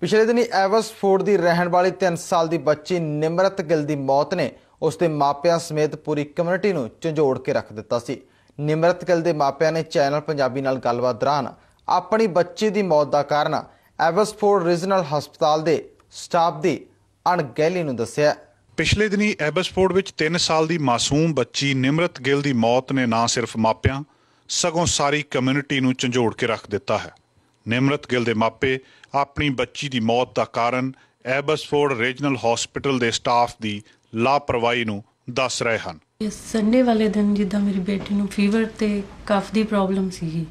ਪਿਛਲੇ ਦਿਨੀ ਐਵਰਸਫੋਰਡ ਦੀ ਰਹਿਣ ਵਾਲੀ 3 ਸਾਲ ਦੀ ਬੱਚੀ ਨਿਮਰਤ ਗਿੱਲ ਦੀ ਮੌਤ ਨੇ ਉਸ ਦੇ ਮਾਪਿਆਂ ਸਮੇਤ ਪੂਰੀ ਕਮਿਊਨਿਟੀ ਨੂੰ ਝੰਜੋੜ ਕੇ ਰੱਖ ਦਿੱਤਾ ਸੀ ਨਿਮਰਤ ਗਿੱਲ ਦੇ ਮਾਪਿਆਂ ਨੇ ਚੈਨਲ ਪੰਜਾਬੀ ਨਾਲ ਗੱਲਬਾਤ ਦੌਰਾਨ ਆਪਣੀ ਬੱਚੀ ਦੀ ਮੌਤ ਦਾ ਕਾਰਨ ਐਵਰਸਫੋਰਡ ਰੀਜਨਲ ਹਸਪਤਾਲ ਦੇ ਸਟਾਫ ਦੀ ਅਣਗਹਿਲੀ ਨੂੰ ਦੱਸਿਆ ਪਿਛਲੇ ਦਿਨੀ ਐਬਸਫੋਰਡ ਵਿੱਚ 3 ਸਾਲ ਦੀ ਮਾਸੂਮ ਬੱਚੀ ਨਿਮਰਤ ਗਿੱਲ ਦੀ ਮੌਤ ਨੇ ਨਾ ਸਿਰਫ ਮਾਪਿਆਂ ਸਗੋਂ ਸਾਰੀ ਕਮਿਊਨਿਟੀ ਨੂੰ ਝੰਜੋੜ ਕੇ ਰੱਖ ਦਿੱਤਾ ਹੈ ਨਿਮਰਤ ਗਿੱਲ ਦੇ ਮਾਪੇ ਆਪਣੀ ਬੱਚੀ ਦੀ ਮੌਤ ਦਾ ਕਾਰਨ ਐਬਸਫੋਰਡ ਰੀਜਨਲ ਹਸਪੀਟਲ ਦੇ ਸਟਾਫ ਦੀ ਲਾਪਰਵਾਹੀ ਨੂੰ ਦੱਸ ਰਹੇ ਹਨ ਇਸ ਸੰਡੇ ਵਾਲੇ ਦਿਨ ਜਿੱਦਾਂ ਮੇਰੀ ਬੇਟੀ ਨੂੰ ਫੀਵਰ ਤੇ ਕਫ ਦੀ ਪ੍ਰੋਬਲਮ ਸੀਗੀ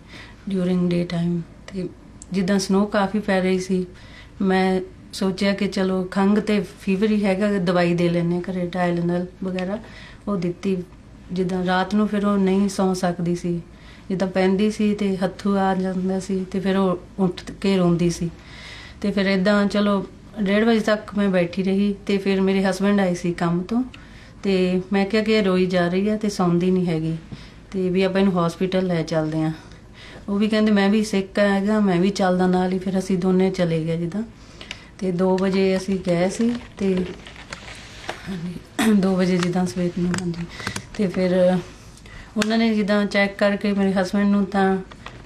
ਡਿਊਰਿੰਗ ਡੇ ਟਾਈਮ ਤੇ ਜਿੱਦਾਂ ਸਨੋ ਕਾਫੀ ਪੈ ਰਹੀ ਸੀ ਮੈਂ ਸੋਚਿਆ ਕਿ ਚਲੋ ਖੰਗ ਤੇ ਫੀਵਰ ਹੀ ਹੈਗਾ ਦਵਾਈ ਦੇ ਲੈਣੇ ਘਰੇ ਟਾਇਲਨਲ ਵਗੈਰਾ ਉਹ ਦਿੱਤੀ ਜਿੱਦਾਂ ਰਾਤ ਨੂੰ ਫਿਰ ਉਹ ਨਹੀਂ ਸੌਂ ਸਕਦੀ ਸੀ ਜਿੱਦਾਂ ਪੈਂਦੀ ਸੀ ਤੇ ਹੱਥੂ ਆ ਜਾਂਦਾ ਸੀ ਤੇ ਫਿਰ ਉਹ ਉੱਠ ਕੇ ਰੋਂਦੀ ਸੀ ਤੇ ਫਿਰ ਇਦਾਂ ਚਲੋ 1:30 ਵਜੇ ਤੱਕ ਮੈਂ ਬੈਠੀ ਰਹੀ ਤੇ ਫਿਰ ਮੇਰੇ ਹਸਬੰਡ ਆਏ ਸੀ ਕੰਮ ਤੋਂ ਤੇ ਮੈਂ ਕਿਹਾ ਕਿ ਰੋਈ ਜਾ ਰਹੀ ਹੈ ਤੇ ਸੌਂਦੀ ਨਹੀਂ ਹੈਗੀ ਤੇ ਵੀ ਆਪਾਂ ਇਹਨੂੰ ਹਸਪੀਟਲ ਲੈ ਚੱਲਦੇ ਆ ਉਹ ਵੀ ਕਹਿੰਦੇ ਮੈਂ ਵੀ ਸਿੱਕ ਆਗਾ ਮੈਂ ਵੀ ਚੱਲਦਾ ਨਾਲ ਹੀ ਫਿਰ ਅਸੀਂ ਦੋਨੇ ਚਲੇ ਗਏ ਜਿੱਦਾਂ ਤੇ 2 ਵਜੇ ਅਸੀਂ ਗਏ ਸੀ ਤੇ 2 ਵਜੇ ਜਿੱਦਾਂ ਸਵੇਰ ਨੂੰ ਹਾਂਜੀ ਤੇ ਫਿਰ ਉਹਨਾਂ ਨੇ ਜਿੱਦਾਂ ਚੈੱਕ ਕਰਕੇ ਮੇਰੇ ਹਸਬੰਡ ਨੂੰ ਤਾਂ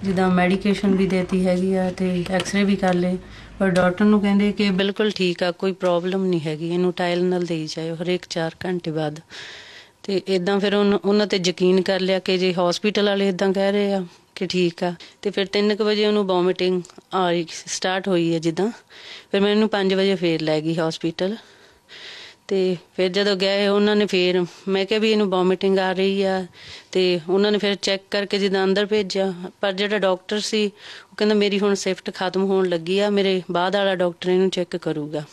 ਜਿੱਦਾਂ ਮੈਡੀਕੇਸ਼ਨ ਵੀ ਦਿੱਤੀ ਹੈਗੀ ਆ ਤੇ ਐਕਸ-ਰੇ ਵੀ ਕਰ ਲਏ ਪਰ ਡਾਕਟਰ ਨੂੰ ਕਹਿੰਦੇ ਕਿ ਬਿਲਕੁਲ ਠੀਕ ਆ ਕੋਈ ਪ੍ਰੋਬਲਮ ਨਹੀਂ ਹੈਗੀ ਇਹਨੂੰ ਟਾਇਲ ਨਾਲ ਦੇਈ ਹਰ ਹਰੇਕ 4 ਘੰਟੇ ਬਾਅਦ ਤੇ ਇਦਾਂ ਫਿਰ ਉਹਨਾਂ ਤੇ ਯਕੀਨ ਕਰ ਲਿਆ ਕਿ ਜੇ ਹਸਪੀਟਲ ਵਾਲੇ ਇਦਾਂ ਕਹਿ ਰਹੇ ਆ ਕਿ ਠੀਕ ਆ ਤੇ ਫਿਰ 3:00 ਵਜੇ ਉਹਨੂੰ ਵੋਮਿਟਿੰਗ ਆ ਰਹੀ ਸਟਾਰਟ ਹੋਈ ਹੈ ਜਿੱਦਾਂ ਫਿਰ ਮੈਂ ਉਹਨੂੰ 5 ਵਜੇ ਫੇਰ ਲੈ ਗਈ ਹਸਪੀਟਲ ਤੇ ਫਿਰ ਜਦੋਂ ਗਏ ਉਹਨਾਂ ਨੇ ਫਿਰ ਮੈਂ ਕਿਹਾ ਵੀ ਇਹਨੂੰ ਵੋਮਿਟਿੰਗ ਆ ਰਹੀ ਆ ਤੇ ਉਹਨਾਂ ਨੇ ਫਿਰ ਚੈੱਕ ਕਰਕੇ ਜਿੱਦਾਂ ਅੰਦਰ ਭੇਜਿਆ ਪਰ ਜਿਹੜਾ ਡਾਕਟਰ ਸੀ ਉਹ ਕਹਿੰਦਾ ਮੇਰੀ ਹੁਣ ਸ਼ਿਫਟ ਖਤਮ ਹੋਣ ਲੱਗੀ ਆ ਮੇਰੇ ਬਾਅਦ ਵਾਲਾ ਡਾਕਟਰ ਇਹਨੂੰ ਚੈੱਕ ਕਰੂਗਾ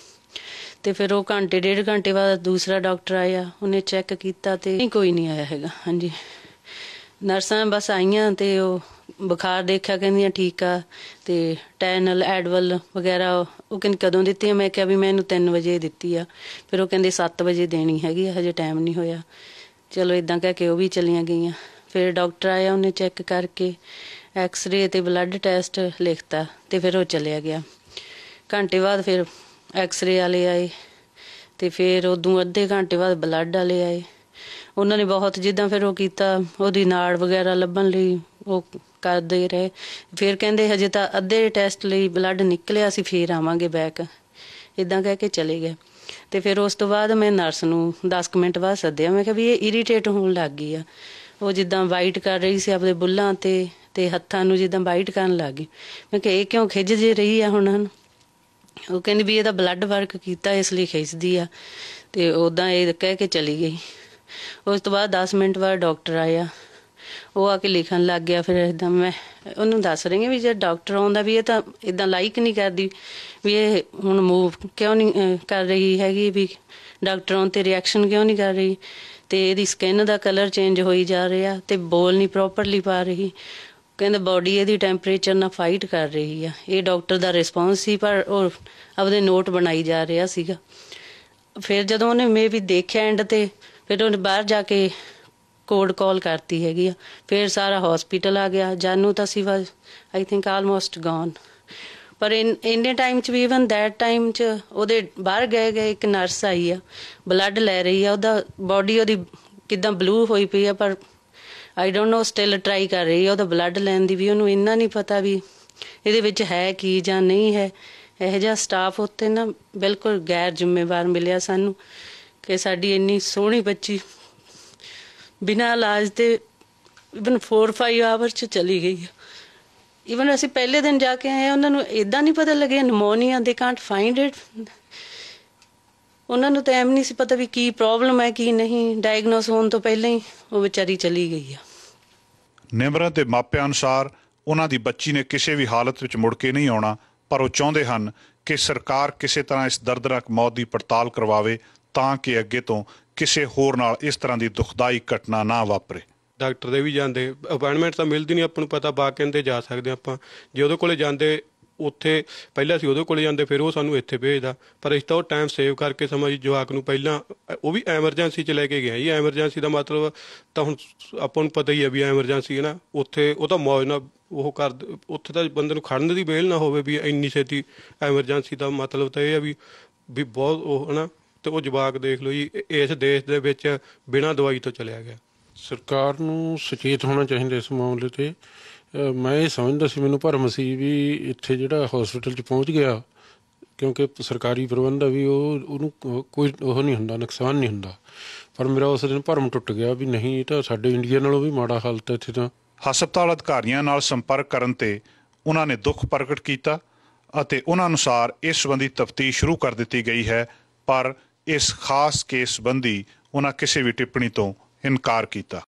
ਤੇ ਫਿਰ ਉਹ ਘੰਟੇ ਡੇਢ ਘੰਟੇ ਬਾਅਦ ਦੂਸਰਾ ਡਾਕਟਰ ਆਇਆ ਉਹਨੇ ਚੈੱਕ ਕੀਤਾ ਤੇ ਨਹੀਂ ਕੋਈ ਨਹੀਂ ਆਇਆ ਹੈਗਾ ਹਾਂਜੀ ਨਰਸਾਂ ਬਸ ਆਈਆਂ ਤੇ ਉਹ ਬੁਖਾਰ ਦੇਖਿਆ ਕਹਿੰਦੀਆਂ ਠੀਕ ਆ ਤੇ ਟੈਨਲ ਐਡਵਲ ਵਗੈਰਾ ਉਹ ਕਹਿੰਦੇ ਕਦੋਂ ਦਿੱਤੀ ਮੈਂ ਕਿਹਾ ਵੀ ਮੈਂ ਇਹਨੂੰ 3 ਵਜੇ ਦਿੱਤੀ ਆ ਫਿਰ ਉਹ ਕਹਿੰਦੇ 7 ਵਜੇ ਦੇਣੀ ਹੈਗੀ ਹਜੇ ਟਾਈਮ ਨਹੀਂ ਹੋਇਆ ਚਲੋ ਇਦਾਂ ਕਹਿ ਕੇ ਉਹ ਵੀ ਚਲੀਆਂ ਗਈਆਂ ਫਿਰ ਡਾਕਟਰ ਆਇਆ ਉਹਨੇ ਚੈੱਕ ਕਰਕੇ ਐਕਸ-ਰੇ ਤੇ ਬਲੱਡ ਟੈਸਟ ਲਿਖਤਾ ਤੇ ਫਿਰ ਉਹ ਚਲਿਆ ਗਿਆ ਘੰਟੇ ਬਾਅਦ ਫਿਰ ਐਕਸ-ਰੇ ਵਾਲੇ ਆਏ ਤੇ ਫਿਰ ਉਦੋਂ ਅੱਧੇ ਘੰਟੇ ਬਾਅਦ ਬਲੱਡ ਵਾਲੇ ਆਏ ਉਹਨਾਂ ਨੇ ਬਹੁਤ ਜਿੱਦਾਂ ਫਿਰ ਉਹ ਕੀਤਾ ਉਹਦੀ ਨਾੜ ਵਗੈਰਾ ਲੱਭਣ ਲਈ ਉਹ ਕਰਦੇ ਰਹੇ ਫਿਰ ਕਹਿੰਦੇ ਹਜੇ ਤਾਂ ਅੱਧੇ ਟੈਸਟ ਲਈ ਬਲੱਡ ਨਿਕਲਿਆ ਸੀ ਫੇਰ ਆਵਾਂਗੇ ਬੈਕ ਇਦਾਂ ਕਹਿ ਕੇ ਚਲੇ ਗਏ ਤੇ ਫਿਰ ਉਸ ਤੋਂ ਬਾਅਦ ਮੈਂ ਨਰਸ ਨੂੰ 10 ਮਿੰਟ ਬਾਅਦ ਸੱਦਿਆ ਮੈਂ ਕਿਹਾ ਵੀ ਇਹ ਇਰੀਟੇਟ ਹੋਣ ਲੱਗ ਗਈ ਆ ਉਹ ਜਿੱਦਾਂ ਵਾਈਟ ਕਰ ਰਹੀ ਸੀ ਆਪਣੇ ਬੁੱਲਾਂ ਤੇ ਤੇ ਹੱਥਾਂ ਨੂੰ ਜਿੱਦਾਂ ਵਾਈਟ ਕਰਨ ਲੱਗ ਗਈ ਮੈਂ ਕਿਹਾ ਇਹ ਕਿਉਂ ਖਿੱਜ ਜੇ ਰਹੀ ਆ ਹੁਣ ਉਹ ਕਹਿੰਦੀ ਵੀ ਇਹਦਾ ਬਲੱਡ ਵਰਕ ਕੀਤਾ ਇਸ ਲਈ ਖਿੱਚਦੀ ਆ ਤੇ ਉਦਾਂ ਇਹ ਕਹਿ ਕੇ ਚਲੀ ਗਈ ਉਸ ਤੋਂ ਬਾਅਦ 10 ਮਿੰਟ ਬਾਅਦ ਡਾਕਟਰ ਆਇਆ ਉਹ ਆ ਕੇ ਲਿਖਣ ਲੱਗ ਗਿਆ ਫਿਰ ਇਦਾਂ ਮੈਂ ਉਹਨੂੰ ਦੱਸ ਰਹੀ ਹਾਂ ਵੀ ਜੇ ਡਾਕਟਰ ਆਉਂਦਾ ਵੀ ਇਹ ਤਾਂ ਇਦਾਂ ਲਾਈਕ ਨਹੀਂ ਕਰਦੀ ਵੀ ਇਹ ਹੁਣ ਮੂਵ ਕਿਉਂ ਨਹੀਂ ਕਰ ਰਹੀ ਹੈਗੀ ਵੀ ਡਾਕਟਰ ਆਉਣ ਤੇ ਰਿਐਕਸ਼ਨ ਕਿਉਂ ਨਹੀਂ ਕਰ ਰਹੀ ਤੇ ਇਹਦੀ ਸਕਿਨ ਦਾ ਕਲਰ ਚੇਂਜ ਹੋਈ ਜਾ ਰਿਹਾ ਤੇ ਬੋਲ ਨਹੀਂ ਪ੍ਰੋਪਰਲੀ ਪਾ ਰਹੀ ਕਹਿੰਦੇ ਬਾਡੀ ਇਹਦੀ ਟੈਂਪਰੇਚਰ ਨਾਲ ਫਾਈਟ ਕਰ ਰਹੀ ਆ ਇਹ ਡਾਕਟਰ ਦਾ ਰਿਸਪੌਂਸ ਸੀ ਪਰ ਉਹ ਆਪਦੇ ਨੋਟ ਬਣਾਈ ਜਾ ਰਿਹਾ ਸੀਗਾ ਫਿਰ ਜਦੋਂ ਉਹਨੇ ਮੇ ਵੀ ਦੇਖਿਆ ਐਂਡ ਤੇ ਫਿਰ ਉਹਨੇ ਬਾਹਰ ਜਾ ਕੇ ਕੋਡ ਕਾਲ ਕਰਤੀ ਹੈਗੀ ਆ ਫਿਰ ਸਾਰਾ ਹਸਪੀਟਲ ਆ ਗਿਆ ਜਾਨੂ ਤਾਂ ਸੀ was I think almost gone ਪਰ ਇਨ ਇੰਡੀਅਨ ਟਾਈਮ ਚ ਵੀ ਇਵਨ ਦੈਟ ਟਾਈਮ ਚ ਉਹਦੇ ਬਾਹਰ ਗਏ ਗਏ ਇੱਕ ਨਰਸ ਆਈ ਆ ਬਲੱਡ ਲੈ ਰਹੀ ਆ ਉਹਦਾ ਬਾਡੀ ਉਹਦੀ ਕਿਦਾਂ ਬਲੂ ਹੋਈ ਪਈ ਆ ਪਰ I don't know still try ਕਰ ਰਹੀ ਆ ਉਹਦਾ ਬਲੱਡ ਲੈਣ ਦੀ ਵੀ ਉਹਨੂੰ ਇੰਨਾ ਨਹੀਂ ਪਤਾ ਵੀ ਇਹਦੇ ਵਿੱਚ ਹੈ ਕੀ ਜਾਂ ਨਹੀਂ ਹੈ ਇਹ ਜਿਹਾ ਸਟਾਫ ਉੱਤੇ ਨਾ ਬਿਲਕੁਲ ਗੈਰ ਜ਼ਿੰਮੇਵਾਰ ਮਿਲਿਆ ਸਾਨੂੰ ਕਿ ਸਾਡੀ ਇੰਨੀ ਸੋਹਣੀ ਬੱਚੀ ਬਿਨਾ ਇਲਾਜ ਦੇ ਇਵਨ 4-5 ਆਵਰ ਚ ਚਲੀ ਗਈ ਹੈ ਇਵਨ ਅਸੀਂ ਪਹਿਲੇ ਦਿਨ ਜਾ ਕੇ ਆਏ ਉਹਨਾਂ ਨੂੰ ਇਦਾਂ ਨਹੀਂ ਪਤਾ ਲੱਗਿਆ ਨਮੋਨੀਆ ਦੇ ਕਾਂਟ ਫਾਈਂਡ ਇਟ ਉਹਨਾਂ ਨੂੰ ਤਾਂ ਐਮ ਨਹੀਂ ਸੀ ਪਤਾ ਵੀ ਕੀ ਪ੍ਰੋਬਲਮ ਹੈ ਕੀ ਨਹੀਂ ਡਾਇਗਨੋਸ ਹੋਣ ਤੋਂ ਪਹਿਲਾਂ ਹੀ ਉਹ ਵਿਚਾਰੀ ਚਲੀ ਗਈ ਆ ਨਿਮਰਤ ਦੇ ਮਾਪਿਆਂ ਅਨੁਸਾਰ ਉਹਨਾਂ ਦੀ ਬੱਚੀ ਨੇ ਕਿਸੇ ਵੀ ਹਾਲਤ ਵਿੱਚ ਮੁੜ ਕੇ ਨਹੀਂ ਆਉਣਾ ਪਰ ਉਹ ਚਾਹੁੰਦੇ ਹਨ ਕਿ ਸਰਕਾਰ ਕਿਸੇ ਤਰ੍ਹਾਂ ਇਸ ਦਰਦਨਾਕ ਮੌਤ ਦੀ ਪੜਤਾਲ ਕਰਵਾਵੇ ਤਾਂ ਕਿ ਅੱਗੇ ਤੋਂ ਕਿਸੇ ਹੋਰ ਨਾਲ ਇਸ ਤਰ੍ਹਾਂ ਦੀ ਦੁਖਦਾਈ ਘਟਨਾ ਨਾ ਵਾਪਰੇ ਡਾਕਟਰ ਦੇ ਵੀ ਜਾਂਦੇ ਅਪਾਇੰਟਮੈਂਟ ਤਾਂ ਮਿਲਦੀ ਨਹੀਂ ਆਪਾਂ ਨੂੰ ਪਤਾ ਬਾ ਤੇ ਜਾ ਸਕਦੇ ਆਪਾਂ ਜੇ ਉਹਦੇ ਕੋਲੇ ਜਾਂਦੇ ਉੱਥੇ ਪਹਿਲਾਂ ਸੀ ਉਹਦੇ ਕੋਲੇ ਜਾਂਦੇ ਫਿਰ ਉਹ ਸਾਨੂੰ ਇੱਥੇ ਭੇਜਦਾ ਪਰ ਇਸ ਤਾਂ ਟਾਈਮ ਸੇਵ ਕਰਕੇ ਸਮਝ ਜਵਾਕ ਨੂੰ ਪਹਿਲਾਂ ਉਹ ਵੀ ਐਮਰਜੈਂਸੀ ਚ ਲੈ ਕੇ ਗਿਆ ਜੀ ਐਮਰਜੈਂਸੀ ਦਾ ਮਤਲਬ ਤਾਂ ਹੁਣ ਆਪਾਂ ਨੂੰ ਪਤਾ ਹੀ ਹੈ ਵੀ ਐਮਰਜੈਂਸੀ ਹੈ ਨਾ ਉੱਥੇ ਉਹ ਤਾਂ ਮੌਜ ਨਾ ਉਹ ਕਰ ਉੱਥੇ ਤਾਂ ਬੰਦੇ ਨੂੰ ਖੜਨ ਦੀ ਬੇਲ ਨਾ ਹੋਵੇ ਵੀ ਇੰਨੀ ਛੇਤੀ ਐਮਰਜੈਂਸੀ ਦਾ ਮਤਲਬ ਤਾਂ ਇਹ ਹੈ ਵੀ ਵੀ ਬਹੁਤ ਉਹ ਹਨਾ ਤੇ ਉਹ ਜਵਾਕ ਦੇਖ ਲਓ ਜੀ ਇਸ ਦੇਸ਼ ਦੇ ਵਿੱਚ ਬਿਨਾਂ ਦਵਾਈ ਤੋਂ ਚਲਿਆ ਗਿਆ ਸਰਕਾਰ ਨੂੰ ਸੁਚੇਤ ਹੋਣਾ ਚਾਹੀਦਾ ਇਸ ਮਾਮਲੇ ਤੇ ਮੈਂ ਇਹ ਸਮਝਦਾ ਸੀ ਮੈਨੂੰ ਭਰਮ ਸੀ ਵੀ ਇੱਥੇ ਜਿਹੜਾ ਹਸਪੀਟਲ 'ਚ ਪਹੁੰਚ ਗਿਆ ਕਿਉਂਕਿ ਸਰਕਾਰੀ ਪ੍ਰਬੰਧ ਵੀ ਉਹ ਉਹਨੂੰ ਕੋਈ ਉਹ ਨਹੀਂ ਹੁੰਦਾ ਨੁਕਸਾਨ ਨਹੀਂ ਹੁੰਦਾ ਪਰ ਮੇਰਾ ਉਸ ਦਿਨ ਭਰਮ ਟੁੱਟ ਗਿਆ ਵੀ ਨਹੀਂ ਇਹ ਤਾਂ ਸਾਡੇ ਇੰਡੀਆ ਨਾਲੋਂ ਵੀ ਮਾੜਾ ਹਾਲਤ ਹੈ ਇੱਥੇ ਤਾਂ ਹਸਪਤਾਲ ਅਧਿਕਾਰੀਆਂ ਨਾਲ ਸੰਪਰਕ ਕਰਨ ਤੇ ਉਹਨਾਂ ਨੇ ਦੁੱਖ ਪ੍ਰਗਟ ਕੀਤਾ ਅਤੇ ਉਹਨਾਂ ਅਨੁਸਾਰ ਇਸ ਸੰਬੰਧੀ ਤਫਤੀਸ਼ ਸ਼ੁਰੂ ਕਰ ਦਿੱਤੀ ਗਈ ਹੈ ਪਰ ਇਸ ਖਾਸ ਕੇਸ ਸੰਬੰਧੀ ਉਹਨਾਂ ਕਿਸੇ ਵੀ ਟਿੱਪਣੀ ਤੋਂ ਇਨਕਾਰ ਕੀਤਾ